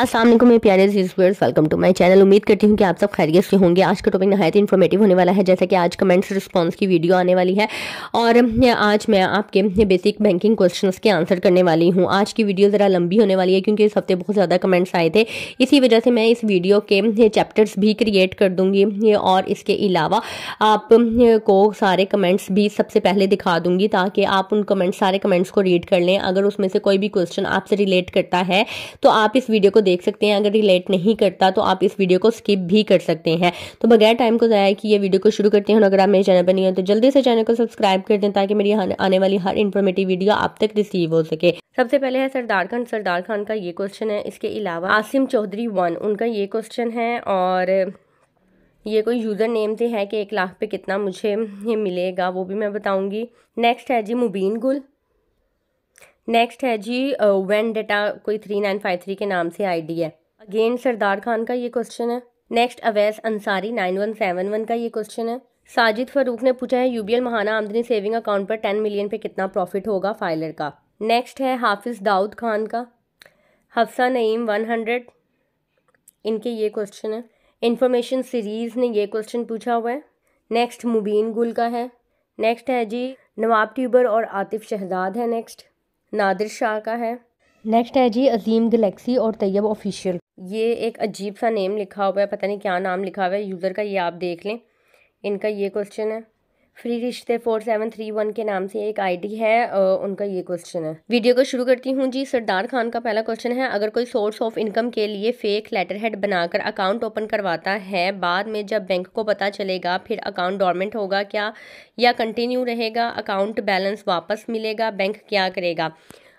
असलम मेरे प्यारे viewers welcome to my channel उम्मीद करती हूँ कि आप सब खैरियत से होंगे आज का टॉपिक नहायत इन्फॉर्मेटिव होने वाला है जैसा कि आज कमेंट्स रिस्पांस की वीडियो आने वाली है और आज मैं आपके बेसिक बैंकिंग क्वेश्चंस के आंसर करने वाली हूँ आज की वीडियो ज़रा लंबी होने वाली है क्योंकि इस हफ्ते बहुत ज़्यादा कमेंट्स आए थे इसी वजह से मैं इस वीडियो के चैप्टर्स भी क्रिएट कर दूँगी और इसके अलावा आपको सारे कमेंट्स भी सबसे पहले दिखा दूँगी ताकि आप उन कमेंट्स सारे कमेंट्स को रीड कर लें अगर उसमें से कोई भी क्वेश्चन आपसे रिलेट करता है तो आप इस वीडियो को देख सकते हैं अगर रिलेट नहीं करता तो आप इस वीडियो को स्किप भी कर सकते हैं तो बगैर टाइम को ज़ाया कि ये वीडियो को शुरू करते हैं अगर आप मेरे चैनल पर नहीं हो तो जल्दी से चैनल को सब्सक्राइब कर दें ताकि मेरी आने वाली हर इन्फॉर्मेटिव वीडियो आप तक रिसीव हो सके सबसे पहले है सरदार खान सरदार खान का ये क्वेश्चन है इसके अलावा आसिम चौधरी वन उनका ये क्वेश्चन है और ये कोई यूज़र नेम से है कि एक लाख पे कितना मुझे ये मिलेगा वो भी मैं बताऊंगी नेक्स्ट है जी मुबीन गुल नेक्स्ट है जी वेन डेटा कोई थ्री नाइन फाइव थ्री के नाम से आईडी है अगेन सरदार खान का ये क्वेश्चन है next Awais Ansari nine one seven one का ये क्वेश्चन है साजिद फरूक ने पूछा है UBL Mahana Amdani saving account पर टेन मिलियन पे कितना प्रॉफिट होगा फाइलर का नेक्स्ट है हाफिज़ दाऊद खान का हफ्सा नईम वन हंड्रेड इनके ये क्वेश्चन है इंफॉर्मेशन सीरीज़ ने ये क्वेश्चन पूछा हुआ है नेक्स्ट मुबीन गुल का है नेक्स्ट है जी नवाब ट्यूबर और आतिफ शहजाद है नेक्स्ट नादिर शाह का है नेक्स्ट है जी अजीम गलेक्सी और तैयब ऑफिशियल ये एक अजीब सा नेम लिखा हुआ है पता नहीं क्या नाम लिखा हुआ है यूज़र का ये आप देख लें इनका ये क्वेश्चन है फ्री रिश्ते फोर सेवन थ्री वन के नाम से एक आईडी है उनका ये क्वेश्चन है वीडियो को शुरू करती हूँ जी सरदार खान का पहला क्वेश्चन है अगर कोई सोर्स ऑफ इनकम के लिए फेक लेटर हेड बनाकर अकाउंट ओपन करवाता है बाद में जब बैंक को पता चलेगा फिर अकाउंट डॉर्मेंट होगा क्या या कंटिन्यू रहेगा अकाउंट बैलेंस वापस मिलेगा बैंक क्या करेगा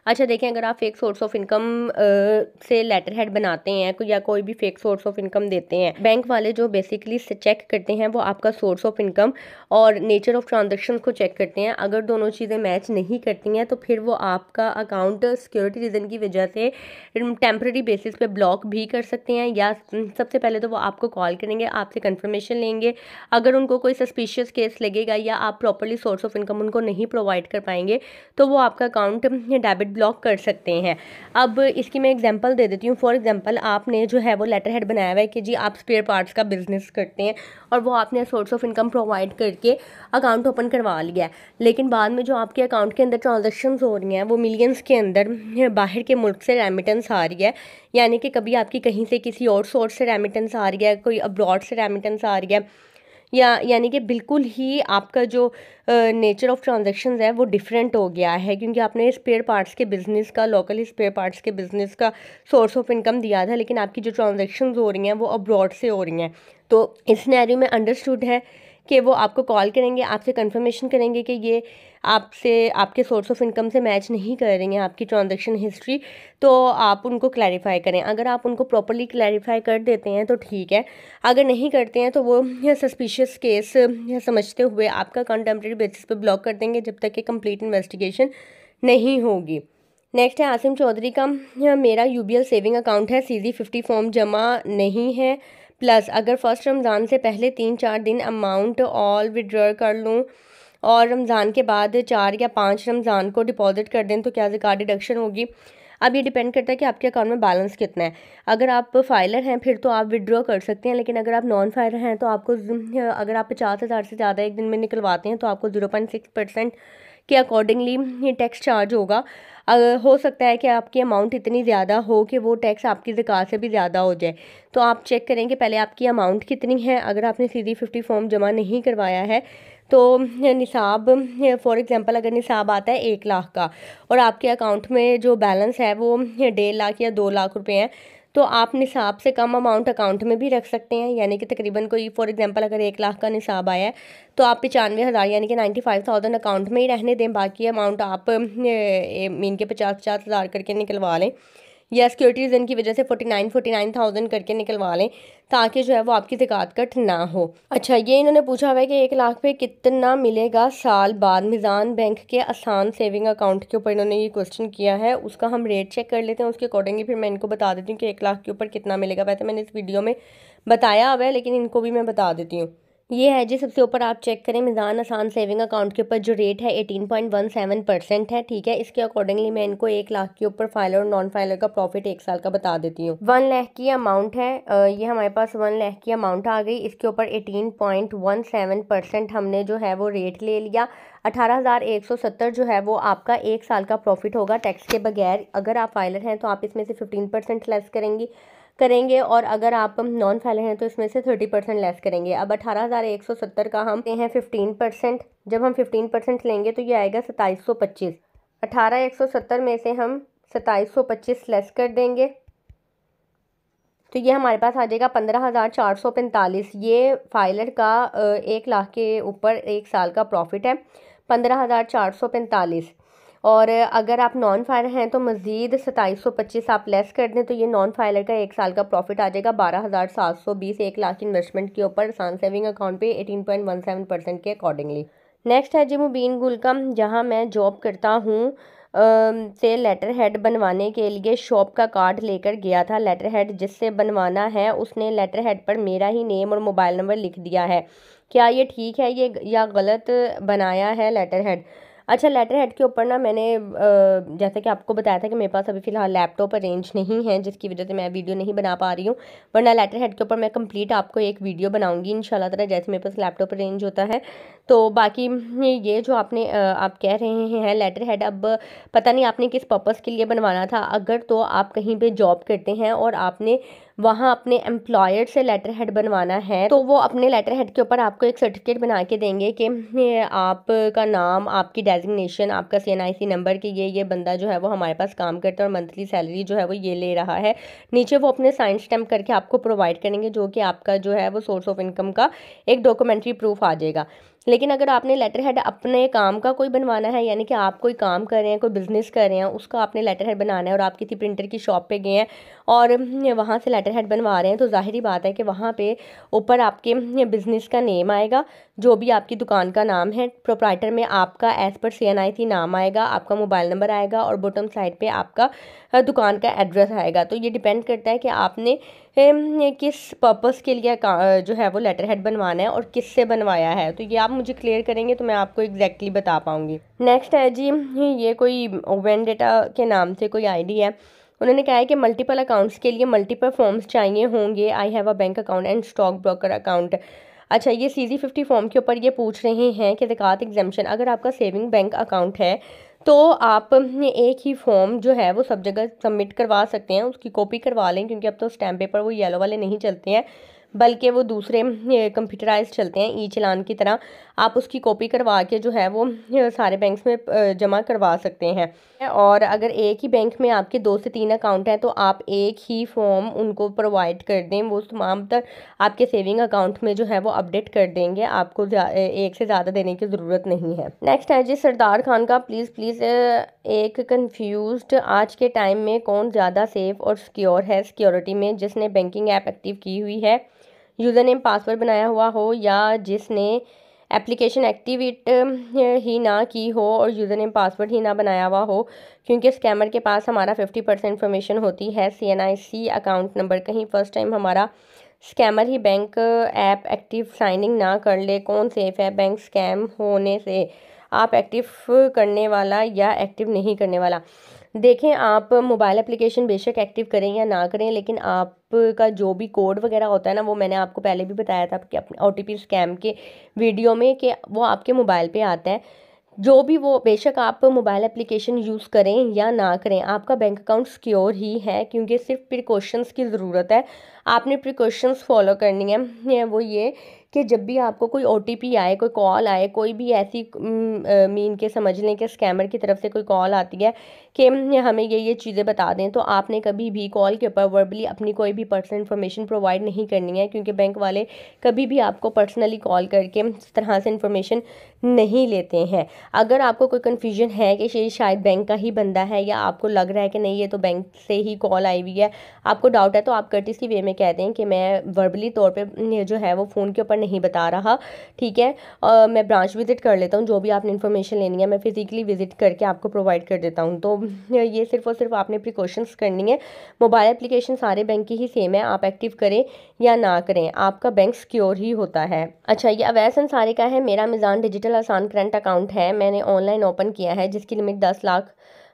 अच्छा देखें अगर आप फेक सोर्स ऑफ इनकम से लेटर हेड बनाते हैं या कोई भी फेक सोर्स ऑफ इनकम देते हैं बैंक वाले जो बेसिकली चेक करते हैं वो आपका सोर्स ऑफ इनकम और नेचर ऑफ ट्रांजेक्शन को चेक करते हैं अगर दोनों चीज़ें मैच नहीं करती हैं तो फिर वो आपका अकाउंट सिक्योरिटी रीज़न की वजह से टेम्प्रेरी बेसिस पे ब्लॉक भी कर सकते हैं या सबसे पहले तो वो आपको कॉल करेंगे आपसे कंफर्मेशन लेंगे अगर उनको कोई सस्पिशियस केस लगेगा या आप प्रॉपरली सोर्स ऑफ इनकम उनको नहीं प्रोवाइड कर पाएंगे तो वो आपका अकाउंट डेबिट ब्लॉक कर सकते हैं अब इसकी मैं एग्जांपल दे देती हूँ फॉर एग्जांपल आपने जो है वो लेटर हेड बनाया हुआ है कि जी आप स्पेयर पार्ट्स का बिज़नेस करते हैं और वो आपने सोर्स ऑफ इनकम प्रोवाइड करके अकाउंट ओपन करवा लिया है लेकिन बाद में जो आपके अकाउंट के अंदर ट्रांजेक्शन हो रही हैं वो मिलियंस के अंदर बाहर के मुल्क से रेमिटेंस आ रही है यानी कि कभी आपकी कहीं से किसी और सोर्स से रेमिटेंस आ रही है कोई अब्रॉड से रेमिटेंस आ रही है या यानी कि बिल्कुल ही आपका जो नेचर ऑफ ट्रांजेक्शन है वो डिफरेंट हो गया है क्योंकि आपने स्पेयर पार्ट्स के बिज़नेस का लोकल स्पेयर पार्ट्स के बिज़नेस का सोर्स ऑफ इनकम दिया था लेकिन आपकी जो ट्रांजेक्शन हो रही हैं वो अब्रॉड से हो रही हैं तो इस नैरियो में अंडरस्टूड है कि वो आपको कॉल करेंगे आपसे कंफर्मेशन करेंगे कि ये आपसे आपके सोर्स ऑफ इनकम से मैच नहीं कर रही हैं आपकी ट्रांजेक्शन हिस्ट्री तो आप उनको क्लैरिफाई करें अगर आप उनको प्रॉपरली क्लैरिफाई कर देते हैं तो ठीक है अगर नहीं करते हैं तो वो सस्पिशियस केस समझते हुए आपका कॉन्टेम्प्रेरी बेसिस पर ब्लॉक कर देंगे जब तक कि कंप्लीट इन्वेस्टिगेशन नहीं होगी नेक्स्ट है आसिम चौधरी का मेरा यू सेविंग अकाउंट है सीजी फिफ्टी फॉर्म जमा नहीं है प्लस अगर फर्स्ट रमज़ान से पहले तीन चार दिन अमाउंट ऑल विड्रॉ कर लूँ और रमज़ान के बाद चार या पाँच रमज़ान को डिपॉजिट कर दें तो क्या ज़िका डिडक्शन होगी अब ये डिपेंड करता है कि आपके अकाउंट में बैलेंस कितना है अगर आप फाइलर हैं फिर तो आप विड्रॉ कर सकते हैं लेकिन अगर आप नॉन फाइलर हैं तो आपको अगर आप पचास हज़ार से ज़्यादा एक दिन में निकलवाते हैं तो आपको ज़ीरो पॉइंट सिक्स परसेंट के अकॉर्डिंगली ये टैक्स चार्ज होगा हो सकता है कि आपकी अमाउंट इतनी ज़्यादा हो कि वो टैक्स आपकी जिकार से भी ज़्यादा हो जाए तो आप चेक करें कि पहले आपकी अमाउंट कितनी है अगर आपने सी फिफ्टी फॉर्म जमा नहीं करवाया है तो निसाब फॉर एग्ज़ाम्पल अगर निसाब आता है एक लाख का और आपके अकाउंट में जो बैलेंस है वो डेढ़ लाख या दो लाख रुपए हैं तो आप निसाब से कम अमाउंट अकाउंट में भी रख सकते हैं यानी कि तकरीबन कोई फॉर एग्जांपल अगर एक लाख का निसाब आया है तो आप पचानवे हज़ार यानी कि नाइन्टी फाइव थाउजेंड अकाउंट में ही रहने दें बाकी अमाउंट आप मीन के पचास पचास हज़ार करके निकलवा लें या सिक्योरिटी रिजन की वजह से forty nine forty nine thousand करके निकलवा लें ताकि जो है वो आपकी जिकात कट ना हो अच्छा ये इन्होंने पूछा हुआ है कि एक लाख पे कितना मिलेगा साल बाद मिज़ान बैंक के आसान सेविंग अकाउंट के ऊपर इन्होंने ये क्वेश्चन किया है उसका हम रेट चेक कर लेते हैं उसके अकॉर्डिंगली फिर मैं इनको बता देती हूँ कि एक लाख के ऊपर कितना मिलेगा वैसे मैंने इस वीडियो में बताया हुआ है लेकिन इनको भी मैं बता देती हूँ ये है जी सबसे ऊपर आप चेक करें मिजान आसान सेविंग अकाउंट के ऊपर जो रेट है eighteen point one seven percent है ठीक है इसके अकॉर्डिंगली मैं इनको एक लाख के ऊपर फाइलर और नॉन फाइलर का प्रॉफिट एक साल का बता देती हूँ वन लाख की अमाउंट है ये हमारे पास वन लाख की अमाउंट आ गई इसके ऊपर eighteen point one seven percent हमने जो है वो रेट ले लिया अठारह हज़ार एक सौ सत्तर जो है वो आपका एक साल का प्रॉफिट होगा टैक्स के बगैर अगर आप फाइलर हैं तो आप इसमें से फिफ्टीन परसेंट लेस करेंगी करेंगे और अगर आप नॉन फैले हैं तो इसमें से थर्टी परसेंट लेस करेंगे अब अठारह हज़ार एक सौ सत्तर का हम हैं फिफ्टीन परसेंट जब हम फिफ्टीन परसेंट लेंगे तो ये आएगा सताईस सौ पच्चीस अठारह एक सौ सत्तर में से हम सताईस सौ पच्चीस लेस कर देंगे तो ये हमारे पास आ जाएगा पंद्रह हज़ार चार सौ पैंतालीस ये फाइलर का एक लाख के ऊपर एक साल का प्रॉफिट है पंद्रह हज़ार चार सौ पैंतालीस और अगर आप नॉन फायर हैं तो मज़ीद सताईस सौ पच्चीस आप लेस कर दें तो ये नॉन फायर का एक साल का प्रॉफिट आ जाएगा बारह हज़ार सात सौ बीस एक लाख इन्वेस्टमेंट के ऊपर सान सेविंग अकाउंट पे eighteen point one seven percent के अकॉर्डिंगली नेक्स्ट है जी मुबीन गुलकम जहाँ मैं जॉब करता हूँ से लेटर हेड बनवाने के लिए शॉप का कार्ड लेकर गया था लेटर हेड जिससे बनवाना है उसने लेटर हेड पर मेरा ही नेम और मोबाइल नंबर लिख दिया है क्या ये ठीक है ये या गलत बनाया है लेटर हेड अच्छा लेटर हेड के ऊपर ना मैंने जैसा कि आपको बताया था कि मेरे पास अभी फ़िलहाल लैपटॉप अरेंज नहीं है जिसकी वजह से मैं वीडियो नहीं बना पा रही हूँ वरना लेटर हेड के ऊपर मैं कंप्लीट आपको एक वीडियो बनाऊँगी इन तरह जैसे मेरे पास लैपटॉप अरेंज होता है तो बाकी ये जो आपने आप कह रहे हैं लेटर हेड अब पता नहीं आपने किस पर्पज़ के लिए बनवाना था अगर तो आप कहीं पर जॉब करते हैं और आपने वहाँ अपने एम्प्लॉयर से लेटर हेड बनवाना है तो वो अपने लेटर हेड के ऊपर आपको एक सर्टिफिकेट बना के देंगे कि आपका नाम आपकी डेजिग्नेशन आपका सी नंबर कि ये ये बंदा जो है वो हमारे पास काम करता है और मंथली सैलरी जो है वो ये ले रहा है नीचे वो अपने साइन स्टैम्प करके आपको प्रोवाइड करेंगे जो कि आपका जो है वो सोर्स ऑफ इनकम का एक डॉक्यूमेंट्री प्रूफ आ जाएगा लेकिन अगर आपने लेटर हेड अपने काम का कोई बनवाना है यानी कि आप कोई काम कर रहे हैं कोई बिज़नेस कर रहे हैं उसका आपने लेटर हेड बनाना है और आप किसी प्रिंटर की शॉप पे गए हैं और वहाँ से लेटर हेड बनवा रहे हैं तो ज़ाहिर बात है कि वहाँ पे ऊपर आपके बिज़नेस का नेम आएगा जो भी आपकी दुकान का नाम है प्रोप्राइटर में आपका एज़ पर सी नाम आएगा आपका मोबाइल नंबर आएगा और बॉटम साइड पर आपका दुकान का एड्रेस आएगा तो ये डिपेंड करता है कि आपने किस पर्पस के लिए जो है वो लेटर हेड बनवाना है और किससे बनवाया है तो ये आप मुझे क्लियर करेंगे तो मैं आपको एग्जैक्टली exactly बता पाऊँगी नेक्स्ट है जी ये कोई ओवन डेटा के नाम से कोई आई है उन्होंने कहा है कि मल्टीपल अकाउंट्स के लिए मल्टीपल फॉर्म्स चाहिए होंगे I have a bank account and stock broker account अच्छा ये सी जी फिफ्टी फॉर्म के ऊपर ये पूछ रहे हैं कि जक़ात एग्जामेशन अगर आपका सेविंग बैंक अकाउंट है तो आप एक ही फॉर्म जो है वो सब जगह सबमिट करवा सकते हैं उसकी कॉपी करवा लें क्योंकि अब तो स्टैम्प पेपर वो येलो वाले नहीं चलते हैं बल्कि वो दूसरे कंप्यूटराइज चलते हैं ई चलान की तरह आप उसकी कॉपी करवा के जो है वो सारे बैंक में जमा करवा सकते हैं और अगर एक ही बैंक में आपके दो से तीन अकाउंट हैं तो आप एक ही फॉर्म उनको प्रोवाइड कर दें वो तमाम तक आपके सेविंग अकाउंट में जो है वो अपडेट कर देंगे आपको एक से ज़्यादा देने की ज़रूरत नहीं है नेक्स्ट है जी सरदार खान का प्लीज़ प्लीज़ एक कन्फ्यूज़ आज के टाइम में कौन ज़्यादा सेफ और सिक्योर है सिक्योरिटी में जिसने बैंकिंग ऐप एक्टिव की हुई है यूज़र नेम पासवर्ड बनाया हुआ हो या जिसने एप्लीकेशन एक्टिवेट ही ना की हो और यूज़र नेम पासवर्ड ही ना बनाया हुआ हो क्योंकि स्कैमर के पास हमारा फिफ्टी परसेंट इन्फॉर्मेशन होती है C N I C account number कहीं फ़र्स्ट टाइम हमारा स्कैमर ही बैंक ऐप एक्टिव साइनिंग ना कर ले कौन सेफ़ है बैंक स्कैम होने से आप एक्टिव करने वाला या एक्टिव नहीं करने वाला देखें आप मोबाइल एप्लीकेशन बेशक एक्टिव करें या ना करें लेकिन आपका जो भी कोड वगैरह होता है ना वो मैंने आपको पहले भी बताया था कि अपने ओ टी स्कैम के वीडियो में कि वो आपके मोबाइल पे आता है जो भी वो बेशक आप मोबाइल एप्लीकेशन यूज़ करें या ना करें आपका बैंक अकाउंट सिक्योर ही है क्योंकि सिर्फ प्रिकॉशंस की ज़रूरत है आपने प्रिकॉशंस फॉलो करनी है वो ये कि जब भी आपको कोई ओ आए कोई कॉल आए कोई भी ऐसी मीन के समझ लें कि स्कैमर की तरफ से कोई कॉल आती है कि हमें ये ये चीज़ें बता दें तो आपने कभी भी कॉल के ऊपर वर्बली अपनी कोई भी पर्सनल इन्फॉर्मेशन प्रोवाइड नहीं करनी है क्योंकि बैंक वाले कभी भी आपको पर्सनली कॉल करके इस तरह से इन्फॉर्मेशन नहीं लेते हैं अगर आपको कोई कन्फ्यूजन है कि ये शायद बैंक का ही बंदा है या आपको लग रहा है कि नहीं ये तो बैंक से ही कॉल आई हुई है आपको डाउट है तो आप कर्टिस की वे में कह दें कि मैं वर्बली तौर पर जो है वो फ़ोन के ऊपर नहीं बता रहा ठीक है आ, मैं ब्रांच विज़िट कर लेता हूँ जो भी आपने इन्फॉर्मेशन लेनी है मैं फिज़िकली विज़िट करके आपको प्रोवाइड कर देता हूँ तो ये सिर्फ और सिर्फ आपने प्रिकॉशंस करनी है मोबाइल एप्लीकेशन सारे बैंक की ही सेम है आप एक्टिव करें या ना करें आपका बैंक सिक्योर ही होता है अच्छा ये अवैस अंसारी का है मेरा Meezan digital Asaan current account है मैंने ऑनलाइन ओपन किया है जिसकी लिमिट दस लाख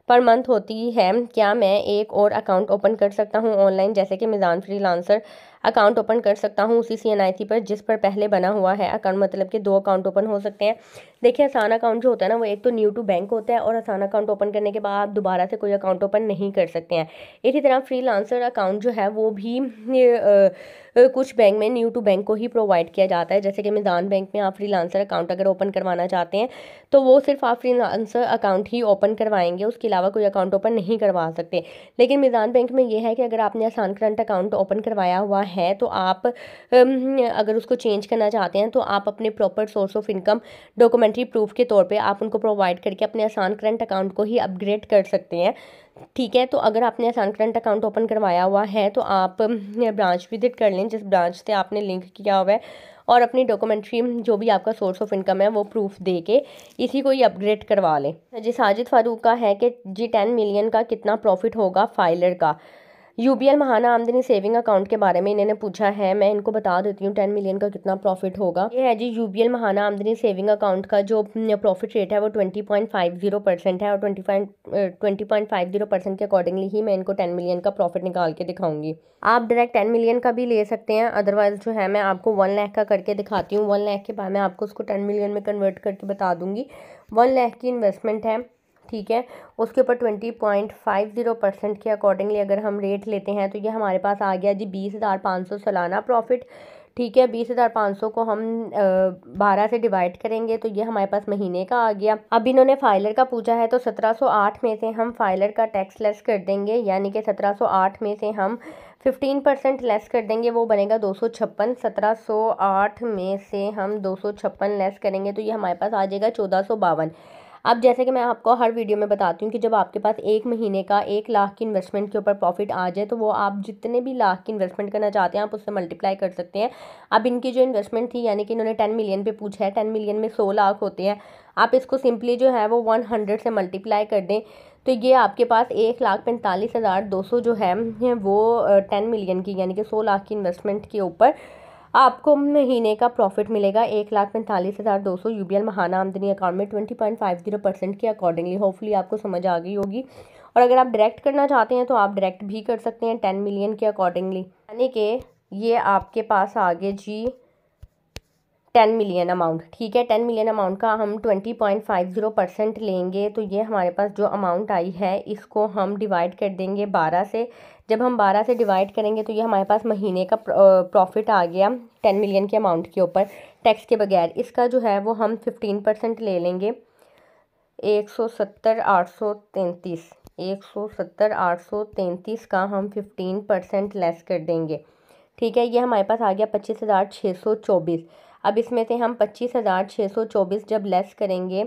पर मंथ होती है क्या मैं एक और अकाउंट ओपन कर सकता हूँ ऑनलाइन जैसे कि मिज़ान फ्रीलांसर अकाउंट ओपन कर सकता हूँ उसी सी पर जिस पर पहले बना हुआ है अकाउंट मतलब कि दो अकाउंट ओपन हो सकते हैं देखिए आसान अकाउंट जो होता है ना वो एक तो न्यू टू बैंक होता है और आसान अकाउंट ओपन करने के बाद आप दोबारा से कोई अकाउंट ओपन नहीं कर सकते हैं इसी तरह फ्री अकाउंट जो है वो भी आ, कुछ बैंक में न्यू टू बैंक को ही प्रोवाइड किया जाता है जैसे कि मिजान बैंक में आप फ्री अकाउंट अगर ओपन करवाना चाहते हैं तो वो सिर्फ आप फ्री अकाउंट ही ओपन करवाएंगे उसके अलावा कोई अकाउंट ओपन नहीं करवा सकते लेकिन मिजान बैंक में यह है कि अगर आपने आसान करंट अकाउंट ओपन करवाया हुआ है है तो आप अगर उसको चेंज करना चाहते हैं तो आप अपने proper source of income documentary proof के तौर पे आप उनको प्रोवाइड करके अपने आसान करंट अकाउंट को ही अपग्रेड कर सकते हैं ठीक है तो अगर आपने आसान करंट अकाउंट ओपन करवाया हुआ है तो आप ब्रांच विजिट कर लें जिस ब्रांच से आपने लिंक किया हुआ है और अपनी डॉक्यूमेंट्री जो भी आपका सोर्स ऑफ इनकम है वो प्रूफ दे के इसी को ही अपग्रेड करवा लें जी साजिद फारूक का है कि जी टेन मिलियन का कितना प्रॉफिट होगा फाइलर का UBL Mahana Amdani saving account के बारे में इन्होंने पूछा है मैं इनको बता देती हूँ टेन मिलियन का कितना प्रॉफिट होगा ये है जी UBL Mahana Amdani saving account का जो प्रॉफिट रेट है वो twenty point five zero percent है और twenty five twenty point five zero percent के अकॉर्डिंगली ही मैं इनको टेन मिलियन का प्रॉफिट निकाल के दिखाऊंगी आप डायरेक्ट टेन मिलियन का भी ले सकते हैं अदरवाइज जो है मैं आपको वन लाख का करके दिखाती हूँ वन लाख के बाद मैं आपको उसको टेन मिलियन में कन्वर्ट करके बता दूंगी वन लाख की इन्वेस्टमेंट है ठीक है उसके ऊपर twenty point five zero percent के अकॉर्डिंगली अगर हम रेट लेते हैं तो ये हमारे पास आ गया जी बीस हज़ार पाँच सौ सालाना प्रॉफिट ठीक है बीस हज़ार पाँच सौ को हम बारह से डिवाइड करेंगे तो ये हमारे पास महीने का आ गया अब इन्होंने फाइलर का पूछा है तो सत्रह सौ आठ में से हम फाइलर का टैक्स लेस कर देंगे यानी कि सत्रह सौ आठ में से हम फिफ्टीन परसेंट लेस कर देंगे वो बनेगा दो सौ छप्पन सत्रह सौ आठ में से हम दो सौ छप्पन लेस करेंगे तो ये हमारे पास आ जाएगा चौदह सौ बावन अब जैसे कि मैं आपको हर वीडियो में बताती हूँ कि जब आपके पास एक महीने का एक लाख की इन्वेस्टमेंट के ऊपर प्रॉफिट आ जाए तो वो आप जितने भी लाख की इन्वेस्टमेंट करना चाहते हैं आप उससे मल्टीप्लाई कर सकते हैं अब इनकी जो इन्वेस्टमेंट थी यानी कि इन्होंने टेन मिलियन पे पूछा है टेन मिलियन में सौ लाख होते हैं आप इसको सिंपली जो है वो वन हंड्रेड से मल्टीप्लाई कर दें तो ये आपके पास एक लाख पैंतालीस हज़ार दो सौ जो है वो टेन मिलियन की यानी कि सौ लाख की इन्वेस्टमेंट के ऊपर आपको महीने का प्रॉफिट मिलेगा एक लाख पैंतालीस हज़ार दो सौ you B L Mahana Amdani account में twenty point five zero percent के अकॉर्डिंगली होपफुली आपको समझ आ गई होगी और अगर आप डायरेक्ट करना चाहते हैं तो आप डायरेक्ट भी कर सकते हैं टेन मिलियन के अकॉर्डिंगली यानी कि ये आपके पास आगे जी टेन मिलियन अमाउंट ठीक है टेन मिलियन अमाउंट का हम twenty point five zero percent लेंगे तो ये हमारे पास जो अमाउंट आई है इसको हम डिवाइड कर देंगे बारह से जब हम बारह से डिवाइड करेंगे तो ये हमारे पास महीने का प्रॉफिट आ गया टेन मिलियन के अमाउंट के ऊपर टैक्स के बगैर इसका जो है वो हम फिफ्टीन परसेंट ले लेंगे एक सौ सत्तर आठ सौ तैंतीस एक सौ सत्तर आठ सौ तैंतीस का हम फिफ्टीन परसेंट लेस कर देंगे ठीक है ये हमारे पास आ गया पच्चीस हज़ार छः सौ चौबीस अब इसमें से हम पच्चीस हज़ार छः सौ चौबीस जब लेस करेंगे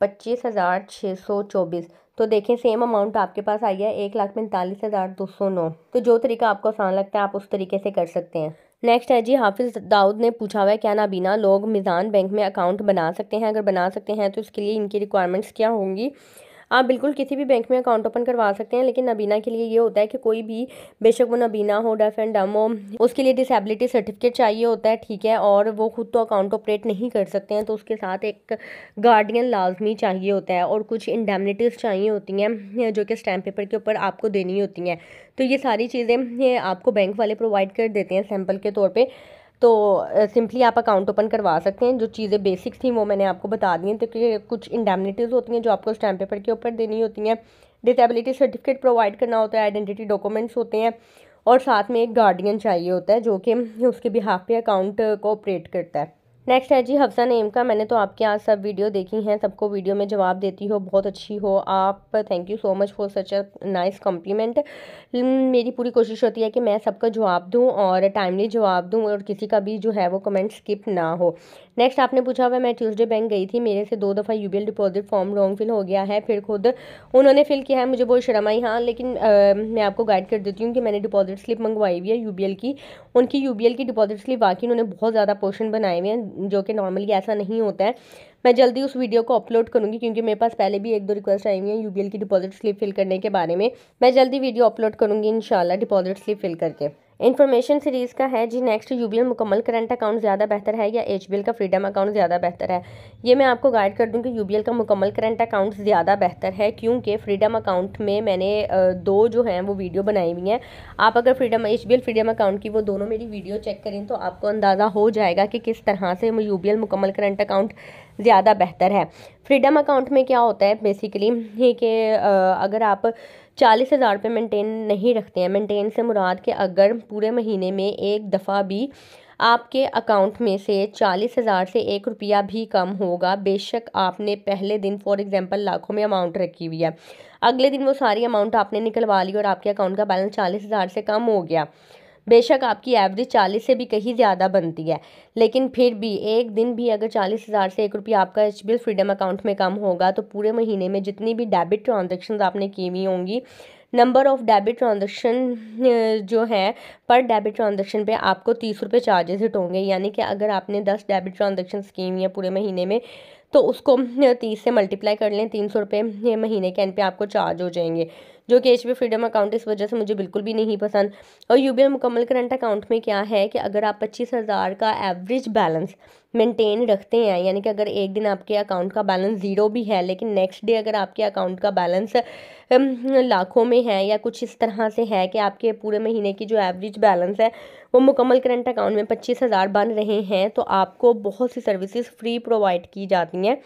पच्चीस हज़ार छः सौ चौबीस तो देखें सेम अमाउंट आपके पास आई है एक लाख पैंतालीस हज़ार दो सौ नौ तो जो तरीका आपको आसान लगता है आप उस तरीके से कर सकते हैं नेक्स्ट है जी हाफिज़ दाऊद ने पूछा हुआ है क्या नाबीना लोग मिज़ान बैंक में अकाउंट बना सकते हैं अगर बना सकते हैं तो इसके लिए इनकी रिक्वायरमेंट्स क्या होंगी आप बिल्कुल किसी भी बैंक में अकाउंट ओपन करवा सकते हैं लेकिन नबीना के लिए ये होता है कि कोई भी बेशक वो नबीना हो डेफ एंड डम हो उसके लिए डिसेबिलिटी सर्टिफिकेट चाहिए होता है ठीक है और वो खुद तो अकाउंट ऑपरेट नहीं कर सकते हैं तो उसके साथ एक गार्डियन लाजमी चाहिए होता है और कुछ इंडेमनिटीज़ चाहिए होती हैं जो कि स्टैम्प पेपर के ऊपर आपको देनी होती हैं तो ये सारी चीज़ें आपको बैंक वाले प्रोवाइड कर देते हैं सैम्पल के तौर पर तो सिंपली आप अकाउंट ओपन करवा सकते हैं जो चीज़ें बेसिक्स थी वो मैंने आपको बता दी हैं तो कुछ इंडेमनिटीज़ होती हैं जो आपको स्टैम्प पेपर के ऊपर देनी होती हैं डिसेबिलिटी सर्टिफिकेट प्रोवाइड करना होता है आइडेंटिटी डॉक्यूमेंट्स होते हैं और साथ में एक गार्डियन चाहिए होता है जो कि उसके बिहाफ पे अकाउंट को ऑपरेट करता है नेक्स्ट है जी हफ्सा नेम का मैंने तो आपके यहाँ सब वीडियो देखी हैं सबको वीडियो में जवाब देती हो बहुत अच्छी हो आप thank you so much for such a nice compliment मेरी पूरी कोशिश होती है कि मैं सबका जवाब दूँ और टाइमली जवाब दूँ और किसी का भी जो है वो कमेंट स्किप ना हो नेक्स्ट आपने पूछा हुआ मैं ट्यूसडे बैंक गई थी मेरे से दो दफ़ा U deposit form wrong fill हो गया है फिर खुद उन्होंने फिल किया है मुझे बहुत शर्म आई हाँ लेकिन आ, मैं आपको गाइड कर देती हूँ कि मैंने डिपॉजिट स्लिप मंगवाई हुई है यू की उनकी यू की डिपॉजिट स्लिप वाकई उन्होंने बहुत ज़्यादा पोर्शन बनाए हुए हैं जो कि नॉर्मली ऐसा नहीं होता है मैं जल्दी उस वीडियो को अपलोड करूँगी क्योंकि मेरे पास पहले भी एक दो रिक्वेस्ट आई हुई है यू की डिपॉजिट स्लिप फिल करने के बारे में मैं जल्दी वीडियो अपलोड करूँगी इन डिपॉजिट स्लिप फिल करके इन्फॉर्मेशन सीरीज़ का है जी next U Mukammal current account ज़्यादा बेहतर है या एच का फ्रीडम अकाउंट ज़्यादा बेहतर है ये मैं आपको गाइड कर दूँ कि यू का मुकम्मल करंट अकाउंट ज़्यादा बेहतर है क्योंकि फ्रीडम अकाउंट में मैंने दो जो हैं वो वीडियो बनाई हुई हैं आप अगर फ्रीडम एच फ्रीडम अकाउंट की वो दोनों मेरी वीडियो चेक करें तो आपको अंदाज़ा हो जाएगा कि किस तरह से U B Mukammal current account ज़्यादा बेहतर है फ्रीडम अकाउंट में क्या होता है बेसिकली ये कि अगर आप चालीस हज़ार रुपये मेनटेन नहीं रखते हैं मेनटेन से मुराद के अगर पूरे महीने में एक दफ़ा भी आपके अकाउंट में से चालीस हज़ार से एक रुपया भी कम होगा बेशक आपने पहले दिन फॉर एग्ज़ाम्पल लाखों में अमाउंट रखी हुई है अगले दिन वो सारी अमाउंट आपने निकलवा ली और आपके अकाउंट का बैलेंस चालीस हज़ार से कम हो गया बेशक आपकी एवरेज चालीस से भी कहीं ज़्यादा बनती है लेकिन फिर भी एक दिन भी अगर चालीस हज़ार से एक रुपया आपका एच फ्रीडम अकाउंट में कम होगा तो पूरे महीने में जितनी भी डेबिट ट्रांजेक्शन आपने की हुई होंगी नंबर ऑफ़ डेबिट ट्रांजेक्शन जो है पर डेबिट ट्रांजेक्शन पे आपको तीस रुपये चार्जेस हिट होंगे यानी कि अगर आपने दस डेबिट ट्रांजेक्शन की हुई हैं पूरे महीने में तो उसको तीस से मल्टीप्लाई कर लें तीन सौ रुपये महीने के एंड पे आपको चार्ज हो जाएंगे जो कि एच फ्रीडम अकाउंट इस वजह से मुझे बिल्कुल भी नहीं पसंद और यू मुकम्मल करंट अकाउंट में क्या है कि अगर आप पच्चीस हज़ार का एवरेज बैलेंस मेंटेन रखते हैं यानी कि अगर एक दिन आपके अकाउंट का बैलेंस ज़ीरो भी है लेकिन नेक्स्ट डे अगर आपके अकाउंट का बैलेंस लाखों में है या कुछ इस तरह से है कि आपके पूरे महीने की जो एवरेज बैलेंस है वो मुकम्मल करंट अकाउंट में पच्चीस हज़ार बन रहे हैं तो आपको बहुत सी सर्विसेज फ्री प्रोवाइड की जाती हैं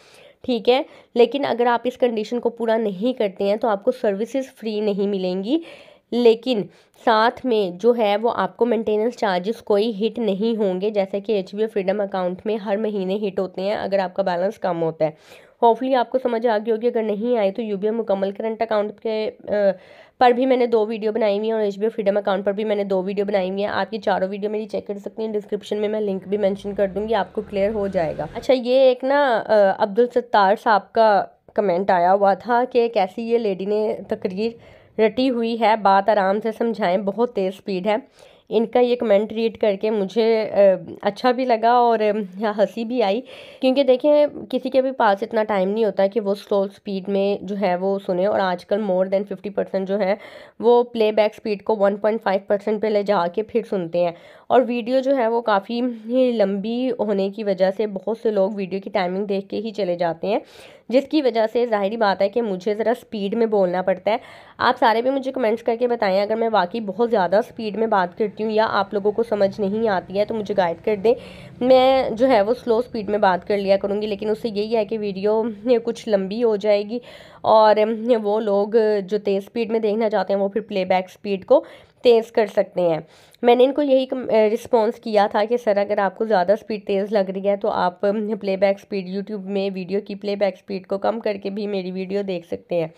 ठीक है लेकिन अगर आप इस कंडीशन को पूरा नहीं करते हैं तो आपको सर्विसेज फ्री नहीं मिलेंगी लेकिन साथ में जो है वो आपको मेंटेनेंस चार्जेस कोई हिट नहीं होंगे जैसे कि एच फ्रीडम अकाउंट में हर महीने हिट होते हैं अगर आपका बैलेंस कम होता है होपफुली आपको समझ आ गई होगी अगर नहीं आए तो U B Mukammal current account के आ, पर भी मैंने दो वीडियो बनाई हुई है और एच फ्रीडम अकाउंट पर भी मैंने दो वीडियो बनाई हुई है आप ये चारों वीडियो मेरी चेक कर सकती हैं डिस्क्रिप्शन में मैं लिंक भी मैंशन कर दूँगी आपको क्लियर हो जाएगा अच्छा ये एक ना अब्दुल सत्तार साहब का कमेंट आया हुआ था कि कैसी ये लेडी ने तकरीर रटी हुई है बात आराम से समझाएं बहुत तेज़ स्पीड है इनका ये कमेंट रीड करके मुझे अच्छा भी लगा और हंसी भी आई क्योंकि देखें किसी के भी पास इतना टाइम नहीं होता कि वो स्लो स्पीड में जो है वो सुने और आजकल मोर देन फिफ्टी परसेंट जो है वो प्लेबैक स्पीड को वन पॉइंट फाइव परसेंट पर ले जा के फिर सुनते हैं और वीडियो जो है वो काफ़ी लंबी होने की वजह से बहुत से लोग वीडियो की टाइमिंग देख के ही चले जाते हैं जिसकी वजह से ज़ाहरी बात है कि मुझे ज़रा स्पीड में बोलना पड़ता है आप सारे भी मुझे कमेंट्स करके बताएं अगर मैं वाकई बहुत ज़्यादा स्पीड में बात करती हूँ या आप लोगों को समझ नहीं आती है तो मुझे गाइड कर दें मैं जो है वो स्लो स्पीड में बात कर लिया करूँगी लेकिन उससे यही है कि वीडियो कुछ लंबी हो जाएगी और वो लोग जो तेज़ स्पीड में देखना चाहते हैं वो फिर प्लेबैक स्पीड को तेज़ कर सकते हैं मैंने इनको यही रिस्पॉन्स किया था कि सर अगर आपको ज़्यादा स्पीड तेज़ लग रही है तो आप प्लेबैक स्पीड यूट्यूब में वीडियो की प्लेबैक स्पीड को कम करके भी मेरी वीडियो देख सकते हैं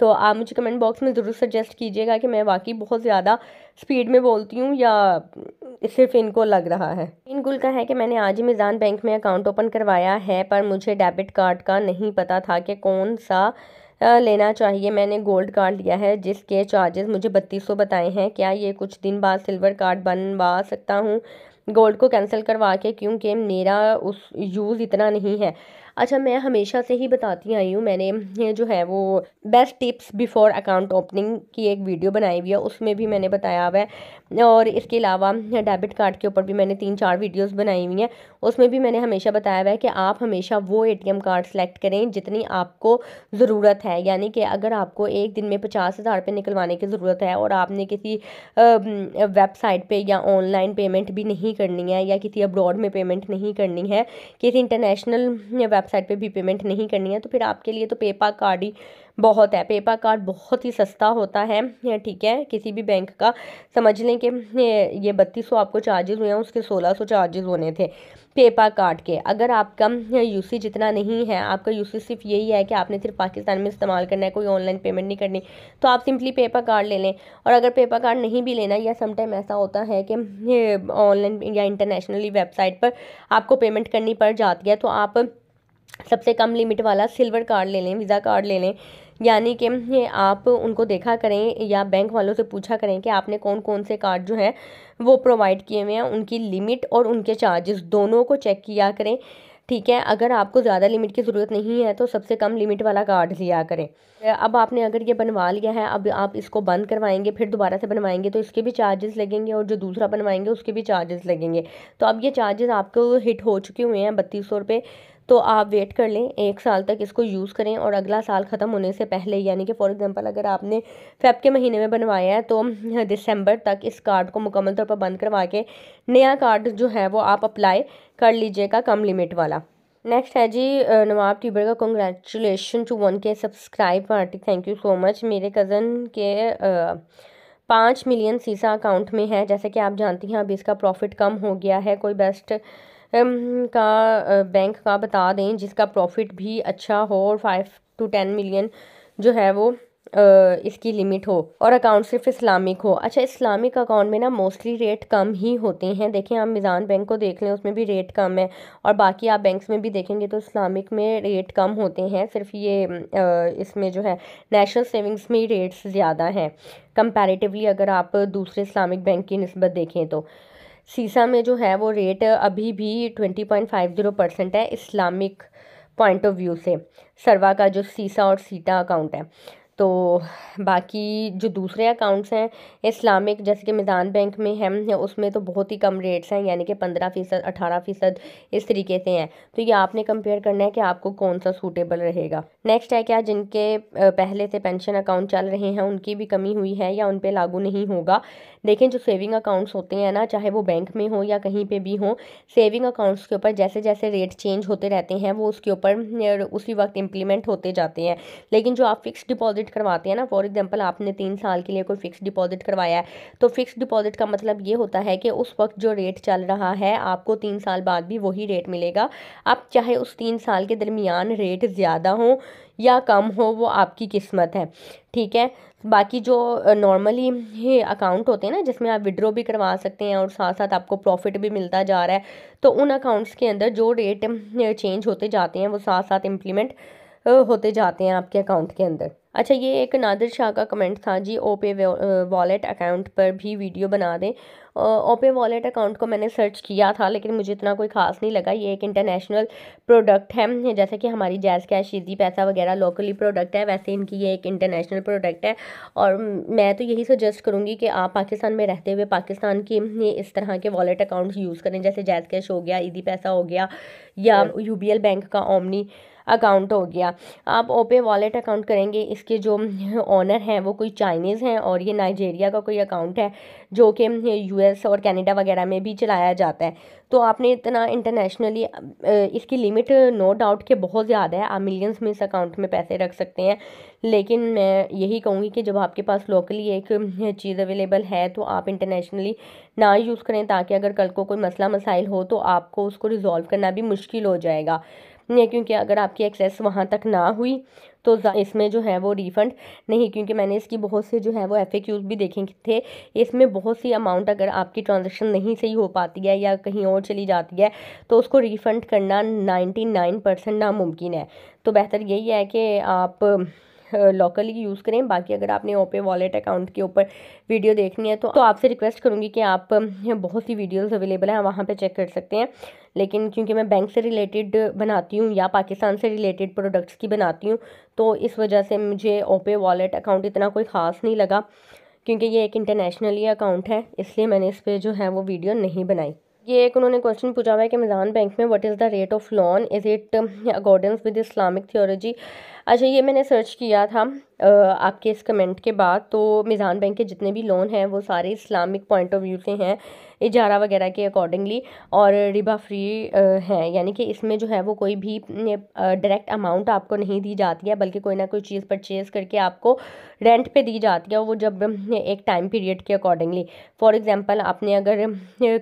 तो आप मुझे कमेंट बॉक्स में ज़रूर सजेस्ट कीजिएगा कि मैं वाकई बहुत ज़्यादा स्पीड में बोलती हूँ या सिर्फ इनको लग रहा है इन गुल का है कि मैंने आज ही मिज़ान बैंक में अकाउंट ओपन करवाया है पर मुझे डेबिट कार्ड का नहीं पता था कि कौन सा लेना चाहिए मैंने गोल्ड कार्ड लिया है जिसके चार्जेस मुझे बत्तीस सौ बताए हैं क्या ये कुछ दिन बाद सिल्वर कार्ड बनवा सकता हूँ गोल्ड को कैंसिल करवा के क्योंकि मेरा उस यूज़ इतना नहीं है अच्छा मैं हमेशा से ही बताती आई हूँ मैंने जो है वो best tips before account opening की एक वीडियो बनाई हुई है उसमें भी मैंने बताया हुआ है और इसके अलावा डेबिट कार्ड के ऊपर भी मैंने तीन चार वीडियोस बनाई हुई हैं उसमें भी मैंने हमेशा बताया हुआ है कि आप हमेशा वो ए कार्ड सेलेक्ट करें जितनी आपको ज़रूरत है यानी कि अगर आपको एक दिन में पचास हज़ार निकलवाने की ज़रूरत है और आपने किसी वेबसाइट पर या ऑनलाइन पेमेंट भी नहीं करनी है या किसी अब्रॉड में पेमेंट नहीं करनी है किसी इंटरनेशनल वेब वेबसाइट पे भी पेमेंट नहीं करनी है तो फिर आपके लिए तो पेपा कार्ड ही बहुत है पेपा कार्ड बहुत ही सस्ता होता है ठीक है किसी भी बैंक का समझ लें कि ये बत्तीस सौ आपको चार्जेस हुए हैं उसके सोलह सौ चार्जेस होने थे पेपा कार्ड के अगर आपका यूसी जितना नहीं है आपका यूसी सिर्फ यही है कि आपने सिर्फ पाकिस्तान में इस्तेमाल करना है कोई ऑनलाइन पेमेंट नहीं करनी तो आप सिंपली पेपा कार्ड ले लें और अगर पेपा कार्ड नहीं भी लेना या समटाइम ऐसा होता है कि ऑनलाइन या इंटरनेशनली वेबसाइट पर आपको पेमेंट करनी पड़ जाती है तो आप सबसे कम लिमिट वाला सिल्वर कार्ड ले लें वीज़ा कार्ड ले लें यानी कि आप उनको देखा करें या बैंक वालों से पूछा करें कि आपने कौन कौन से कार्ड जो हैं वो प्रोवाइड किए हुए हैं उनकी लिमिट और उनके चार्जेस दोनों को चेक किया करें ठीक है अगर आपको ज़्यादा लिमिट की ज़रूरत नहीं है तो सबसे कम लिमिट वाला कार्ड लिया करें अब आपने अगर ये बनवा लिया है अब आप इसको बंद करवाएंगे फिर दोबारा से बनवाएंगे तो इसके भी चार्जेस लगेंगे और जो दूसरा बनवाएंगे उसके भी चार्जेस लगेंगे तो अब ये चार्जेस आपको हिट हो चुके हुए हैं बत्तीस सौ रुपये तो आप वेट कर लें एक साल तक इसको यूज़ करें और अगला साल ख़त्म होने से पहले यानी कि फॉर एग्ज़ाम्पल अगर आपने फेब के महीने में बनवाया है तो दिसंबर तक इस कार्ड को मुकम्मल तौर पर बंद करवा के नया कार्ड जो है वो आप अप्लाई कर लीजिएगा कम लिमिट वाला नेक्स्ट है जी नवाब टीबर का congratulation to one K subscribe party thank you so much मेरे कज़न के पाँच मिलियन सीसा अकाउंट में है जैसे कि आप जानती हैं अब इसका प्रॉफिट कम हो गया है कोई बेस्ट का बैंक का बता दें जिसका प्रॉफिट भी अच्छा हो और फाइव टू टेन मिलियन जो है वो इसकी लिमिट हो और अकाउंट सिर्फ इस्लामिक हो अच्छा इस्लामिक अकाउंट में ना मोस्टली रेट कम ही होते हैं देखें आप मिज़ान बैंक को देख लें उसमें भी रेट कम है और बाकी आप बैंक्स में भी देखेंगे तो इस्लामिक में रेट कम होते हैं सिर्फ ये इसमें जो है नेशनल सेविंग्स में ही रेट्स ज़्यादा हैं कंपेरेटिवली अगर आप दूसरे इस्लामिक बैंक की नस्बत देखें तो सीसा में जो है वो रेट अभी भी twenty point five zero percent है इस्लामिक पॉइंट ऑफ व्यू से सरवा का जो सीसा और सीटा अकाउंट है तो बाकी जो दूसरे अकाउंट्स हैं इस्लामिक जैसे कि मैदान बैंक में हैं उसमें तो बहुत ही कम रेट्स हैं यानी कि पंद्रह फ़ीसद अठारह फ़ीसद इस तरीके से हैं तो ये आपने कंपेयर करना है कि आपको कौन सा सूटेबल रहेगा नेक्स्ट है क्या जिनके पहले से पेंशन अकाउंट चल रहे हैं उनकी भी कमी हुई है या उन पर लागू नहीं होगा देखें जो सेविंग अकाउंट्स होते हैं ना चाहे वो बैंक में हो या कहीं पर भी हों सेविंग अकाउंट्स के ऊपर जैसे जैसे रेट चेंज होते रहते हैं वो उसके ऊपर उसी वक्त इम्प्लीमेंट होते जाते हैं लेकिन जो आप फिक्स डिपॉजिट डिपॉजिट करवाते हैं ना फॉर एग्जांपल आपने तीन साल के लिए कोई फिक्स डिपॉजिट करवाया है तो फिक्स डिपॉजिट का मतलब ये होता है कि उस वक्त जो रेट चल रहा है आपको तीन साल बाद भी वही रेट मिलेगा आप चाहे उस तीन साल के दरमियान रेट ज़्यादा हो या कम हो वो आपकी किस्मत है ठीक है बाकी जो नॉर्मली अकाउंट होते हैं ना जिसमें आप विड्रो भी करवा सकते हैं और साथ साथ आपको प्रॉफिट भी मिलता जा रहा है तो उन अकाउंट्स के अंदर जो रेट चेंज होते जाते हैं वो साथ साथ इम्प्लीमेंट होते जाते हैं आपके अकाउंट के अंदर अच्छा ये एक नादिर शाह का कमेंट था जी ओपे वॉलेट अकाउंट पर भी वीडियो बना दें ओपे वॉलेट अकाउंट को मैंने सर्च किया था लेकिन मुझे इतना कोई ख़ास नहीं लगा ये एक इंटरनेशनल प्रोडक्ट है जैसे कि हमारी जैज़ कैश ईदी पैसा वगैरह लोकली प्रोडक्ट है वैसे इनकी ये एक इंटरनेशनल प्रोडक्ट है और मैं तो यही सजेस्ट करूँगी कि आप पाकिस्तान में रहते हुए पाकिस्तान की इस तरह के वॉलेट अकाउंट यूज़ करें जैसे जैज़ कैश हो गया ईदी पैसा हो गया या यू बैंक का ओमनी अकाउंट हो गया आप ओपे वॉलेट अकाउंट करेंगे इसके जो ऑनर हैं वो कोई चाइनीज़ हैं और ये नाइजेरिया का कोई अकाउंट है जो कि यूएस और कनाडा वगैरह में भी चलाया जाता है तो आपने इतना इंटरनेशनली इसकी लिमिट नो डाउट के बहुत ज़्यादा है आप मिलियंस में इस अकाउंट में पैसे रख सकते हैं लेकिन मैं यही कहूँगी कि जब आपके पास लोकली एक चीज़ अवेलेबल है तो आप इंटरनेशनली ना यूज़ करें ताकि अगर कल को कोई मसला मसाइल हो तो आपको उसको रिज़ॉल्व करना भी मुश्किल हो जाएगा नहीं क्योंकि अगर आपकी एक्सेस वहाँ तक ना हुई तो इसमें जो है वो रिफ़ंड नहीं क्योंकि मैंने इसकी बहुत से जो है वो एफ़ भी देखे थे इसमें बहुत सी अमाउंट अगर आपकी ट्रांजेक्शन नहीं सही हो पाती है या कहीं और चली जाती है तो उसको रिफ़ंड करना नाइन्टी नाइन परसेंट नामुमकिन है तो बेहतर यही है कि आप लोकली यूज़ करें बाकी अगर आपने ओपे वॉलेट अकाउंट के ऊपर वीडियो देखनी है तो, तो आपसे रिक्वेस्ट करूँगी कि आप बहुत सी वीडियोस अवेलेबल हैं वहाँ पे चेक कर सकते हैं लेकिन क्योंकि मैं बैंक से रिलेटेड बनाती हूँ या पाकिस्तान से रिलेटेड प्रोडक्ट्स की बनाती हूँ तो इस वजह से मुझे ओपे वॉलेट अकाउंट इतना कोई ख़ास नहीं लगा क्योंकि ये एक इंटरनेशनली अकाउंट है इसलिए मैंने इस पर जो है वो वीडियो नहीं बनाई ये एक उन्होंने क्वेश्चन पूछा हुआ है कि मिजान बैंक में what is the rate of loan is it according with Islamic theology अच्छा ये मैंने सर्च किया था आपके इस कमेंट के बाद तो मिज़ान बैंक के जितने भी लोन हैं वो सारे इस्लामिक पॉइंट ऑफ व्यू से हैं इजारा वगैरह के अकॉर्डिंगली और रिबा फ्री हैं यानी कि इसमें जो है वो कोई भी डायरेक्ट अमाउंट आपको नहीं दी जाती है बल्कि कोई ना कोई चीज़ परचेज़ करके आपको रेंट पे दी जाती है वो जब एक टाइम पीरियड के अकॉर्डिंगली फॉर एग्ज़ाम्पल आपने अगर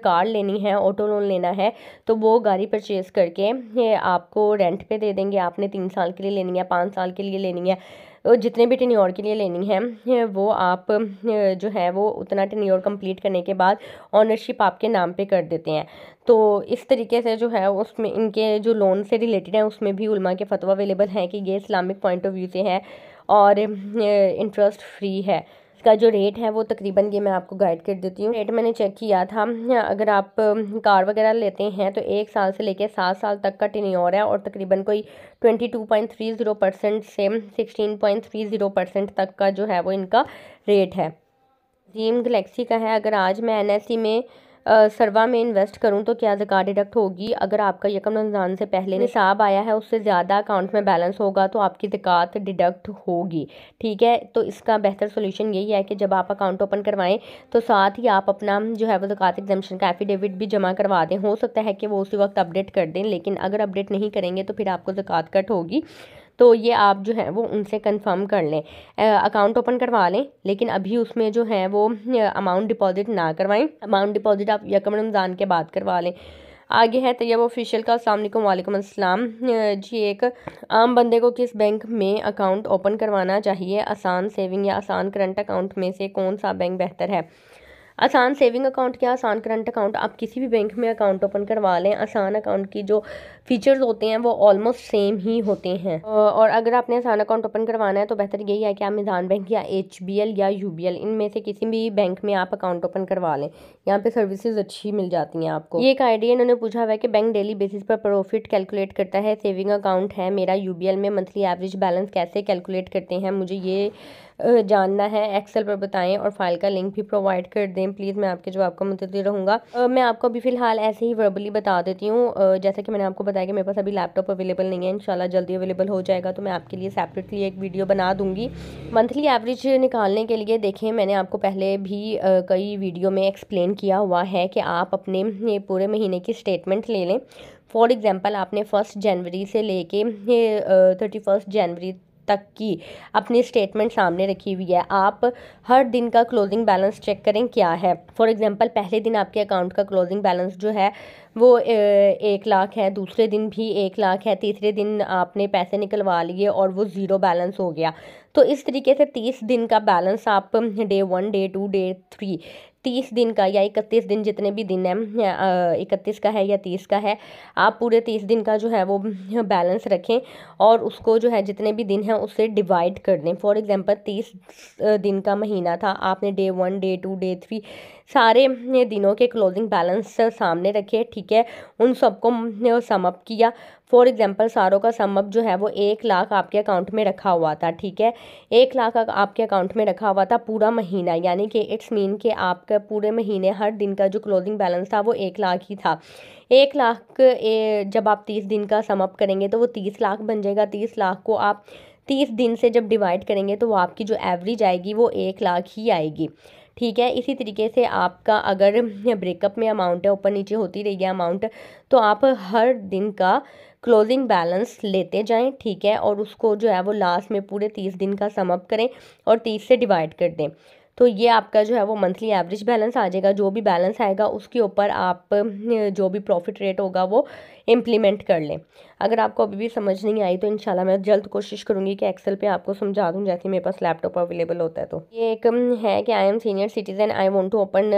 कार लेनी है ऑटो लोन लेना है तो वो गाड़ी परचेज़ करके आपको रेंट पर दे देंगे आपने तीन साल के लिए लेनी है पाँच साल के लिए लेनी है और जितने भी टेन्योर के लिए लेनी है वो आप जो है वो उतना टेन्योर कंप्लीट करने के बाद ऑनरशिप आपके नाम पे कर देते हैं तो इस तरीके से जो है उसमें इनके जो लोन से रिलेटेड है उसमें भी उलमा के फतवा अवेलेबल हैं कि ये इस्लामिक पॉइंट ऑफ व्यू से है और इंटरेस्ट फ्री है का जो रेट है वो तकरीबन ये मैं आपको गाइड कर देती हूँ रेट मैंने चेक किया था अगर आप कार वगैरह लेते हैं तो एक साल से लेकर सात साल तक का और है और तकरीबन कोई twenty two point three zero percent से sixteen point three zero percent तक का जो है वो इनका रेट है जीम गलेक्सी का है अगर आज मैं एन में सर्वा में इन्वेस्ट करूँ तो क्या ज़क़़त डिडक्ट होगी अगर आपका यकम रमज़ान से पहले निसाब आया है उससे ज़्यादा अकाउंट में बैलेंस होगा तो आपकी ज़क़़त डिडक्ट होगी ठीक है तो इसका बेहतर सोल्यूशन यही है कि जब आप अकाउंट ओपन करवाएँ तो साथ ही आप अपना जो है वो ज़क़़त एग्जामेशन का एफिडेविट भी जमा करवा दें हो सकता है कि वो उसी वक्त अपडेट कर दें लेकिन अगर अपडेट नहीं करेंगे तो फिर आपको जिकात कट होगी तो ये आप जो है वो उनसे कंफर्म कर लें अकाउंट ओपन करवा लें लेकिन अभी उसमें जो है वो अमाउंट डिपॉजिट ना करवाएं अमाउंट डिपॉजिट आप यकम रमज़ान के बाद करवा लें आगे है तैयब ऑफिशियल का असलम वालेकुम अस्सलाम जी एक आम बंदे को किस बैंक में अकाउंट ओपन करवाना चाहिए आसान सेविंग या आसान करंट अकाउंट में से कौन सा बैंक बेहतर है आसान सेविंग अकाउंट क्या आसान करंट अकाउंट आप किसी भी बैंक में अकाउंट ओपन करवा लें आसान अकाउंट की जो फीचर्स होते हैं वो ऑलमोस्ट सेम ही होते हैं और अगर आपने आसान अकाउंट ओपन करवाना है तो बेहतर यही है कि आप मिजान बैंक या एच या यू इनमें से किसी भी बैंक में आप अकाउंट ओपन करवा लें यहाँ पर सर्विसेज अच्छी मिल जाती हैं आपको ये एक आइडिया इन्होंने पूछा हुआ है कि बैंक डेली बेसिस पर प्रॉफिट कैलकुलेट करता है सेविंग अकाउंट है मेरा यू में मंथली एवरेज बैलेंस कैसे कैलकुलेट करते हैं मुझे ये जानना है एक्सेल पर बताएं और फाइल का लिंक भी प्रोवाइड कर दें प्लीज़ मैं आपके जवाब का मुंतजर रहूँगा मैं आपको अभी फ़िलहाल ऐसे ही वर्बली बता देती हूँ जैसा कि मैंने आपको बताया कि मेरे पास अभी लैपटॉप अवेलेबल नहीं है इनशाला जल्दी अवेलेबल हो जाएगा तो मैं आपके लिए सेपरेटली एक वीडियो बना दूँगी मंथली एवरेज निकालने के लिए देखें मैंने आपको पहले भी कई वीडियो में एक्सप्लेन किया हुआ है कि आप अपने पूरे महीने की स्टेटमेंट ले लें फॉर एग्ज़ाम्पल आपने फ़र्स्ट जनवरी से लेके थर्टी फर्स्ट जनवरी तक की अपनी स्टेटमेंट सामने रखी हुई है आप हर दिन का क्लोजिंग बैलेंस चेक करें क्या है फॉर एग्जांपल पहले दिन आपके अकाउंट का क्लोजिंग बैलेंस जो है वो एक लाख है दूसरे दिन भी एक लाख है तीसरे दिन आपने पैसे निकलवा लिए और वो ज़ीरो बैलेंस हो गया तो इस तरीके से तीस दिन का बैलेंस आप day one day two day three तीस दिन का या इकतीस दिन जितने भी दिन है इकतीस का है या तीस का है आप पूरे तीस दिन का जो है वो बैलेंस रखें और उसको जो है जितने भी दिन हैं उससे डिवाइड कर दें फॉर एग्ज़ाम्पल तीस दिन का महीना था आपने day one day two day three सारे दिनों के क्लोजिंग बैलेंस सामने रखे ठीक है उन सबको समअप किया फॉर एग्जांपल सारों का समअप जो है वो एक लाख आपके अकाउंट में रखा हुआ था ठीक है एक लाख आपके अकाउंट में रखा हुआ था पूरा महीना यानी कि इट्स मीन के आपका पूरे महीने हर दिन का जो क्लोजिंग बैलेंस था वो एक लाख ही था एक लाख जब आप तीस दिन का समअप करेंगे तो वो तीस लाख बन जाएगा तीस लाख को आप तीस दिन से जब डिवाइड करेंगे तो वो आपकी जो एवरेज आएगी वो एक लाख ही आएगी ठीक है इसी तरीके से आपका अगर ब्रेकअप में अमाउंट है ऊपर नीचे होती रहेगी अमाउंट तो आप हर दिन का क्लोजिंग बैलेंस लेते जाएं ठीक है और उसको जो है वो लास्ट में पूरे तीस दिन का समअप करें और तीस से डिवाइड कर दें तो ये आपका जो है वो मंथली एवरेज बैलेंस आ जाएगा जो भी बैलेंस आएगा उसके ऊपर आप जो भी प्रॉफिट रेट होगा वो इम्प्लीमेंट कर लें अगर आपको अभी भी समझ नहीं आई तो इनशाला मैं जल्द कोशिश करूँगी कि एक्सेल पे आपको समझा दूँ जैसे मेरे पास लैपटॉप अवेलेबल होता है तो ये एक है कि I am senior citizen I want to open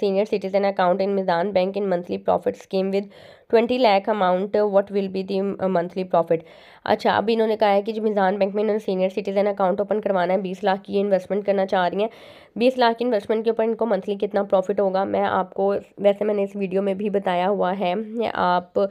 senior citizen account in Meezan bank in monthly profit scheme with twenty lakh amount what will be the monthly profit अच्छा अब इन्होंने कहा है कि जो मिज़ान बैंक में इन्होंने सीनियर सिटीज़न अकाउंट ओपन करवाना है बीस लाख की इन्वेस्टमेंट करना चाह रही हैं बीस लाख की इन्वेस्टमेंट के ऊपर इनको मंथली कितना प्रॉफिट होगा मैं आपको वैसे मैंने इस वीडियो में भी बताया हुआ है आप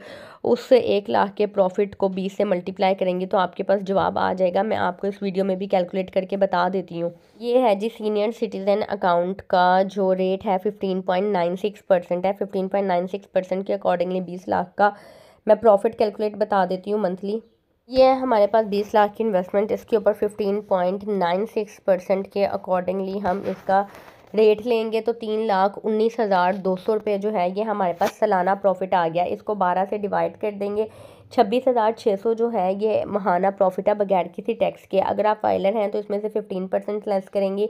उस एक लाख के प्रॉफिट को बीस से मल्टीप्लाई करेंगे तो आपके पास जवाब आ जाएगा मैं आपको इस वीडियो में भी कैलकुलेट करके बता देती हूँ ये है जी सीनियर सिटीज़न अकाउंट का जो रेट है fifteen point nine six percent है fifteen point nine six percent के अकॉर्डिंगली बीस लाख का मैं प्रॉफिट कैलकुलेट बता देती हूँ मंथली ये है हमारे पास बीस लाख की इन्वेस्टमेंट इसके ऊपर fifteen point nine six percent के अकॉर्डिंगली हम इसका रेट लेंगे तो तीन लाख उन्नीस हज़ार दो सौ रुपये जो है ये हमारे पास सालाना प्रॉफिट आ गया इसको बारह से डिवाइड कर देंगे छब्बीस हज़ार छः सौ जो है ये महाना प्रॉफिट है बगैर किसी टैक्स के अगर आप फाइलर हैं तो इसमें से फिफ्टीन परसेंट लेस करेंगे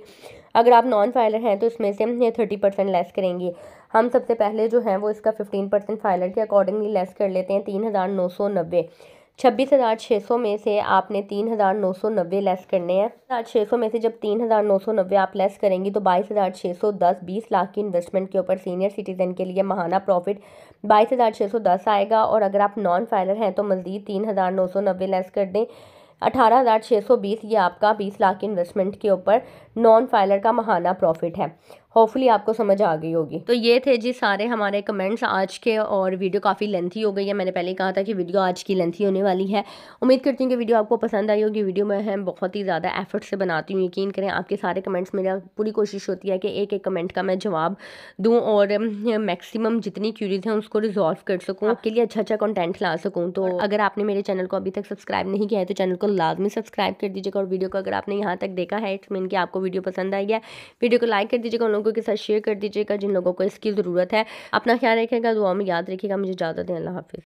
अगर आप नॉन फाइलर हैं तो इसमें से ये थर्टी परसेंट लेस करेंगे हम सबसे पहले जो है वो इसका फिफ्टीन परसेंट फाइलर के अकॉर्डिंगली लेस कर लेते हैं तीन हज़ार नौ सौ नब्बे छब्बीस हज़ार छः सौ में से आपने तीन हज़ार नौ सौ नब्बे लेस करने हैं हज़ार छः सौ में से जब तीन हज़ार नौ सौ नब्बे आप लेस करेंगी तो बाईस हज़ार छः सौ दस बीस लाख की इन्वेस्टमेंट के ऊपर सीनियर सिटीज़न के लिए महाना प्रॉफिट बाईस हज़ार छः सौ दस आएगा और अगर आप नॉन फाइलर हैं तो मज़ीद तीन हज़ार नौ सौ नब्बे लेस कर दें अठारह हज़ार छः सौ बीस ये आपका बीस लाख इन्वेस्टमेंट के ऊपर नॉन फाइलर का महाना प्रॉफिट है होपफुली आपको समझ आ गई होगी तो ये थे जी सारे हमारे कमेंट्स आज के और वीडियो काफ़ी लेंथी हो गई है मैंने पहले कहा था कि वीडियो आज की लेंथी होने वाली है उम्मीद करती हूँ कि वीडियो आपको पसंद आई होगी वीडियो मैं हम बहुत ही ज़्यादा एफर्ट से बनाती हूँ यकीन करें आपके सारे कमेंट्स मेरा पूरी कोशिश होती है कि एक एक कमेंट का मैं जवाब दूँ और मैक्सिमम जितनी क्यूरीज हैं उसको रिजॉल्व कर सकूँ हाँ। आपके लिए अच्छा अच्छा कॉन्टेंट ला सकूँ तो हाँ। अगर आपने मेरे चैनल को अभी तक सब्सक्राइब नहीं किया है तो चैनल को लाजमी सब्सक्राइब कर दीजिएगा और वीडियो को अगर आपने यहाँ तक देखा है इट्स मीन कि आपको वीडियो पसंद आई है वीडियो को लाइक कर दीजिएगा लोगों के साथ शेयर कर दीजिएगा जिन लोगों को इसकी ज़रूरत है अपना ख्याल रखिएगा दुआ में याद रखिएगा मुझे ज्यादा दें अल्लाह हाफिज़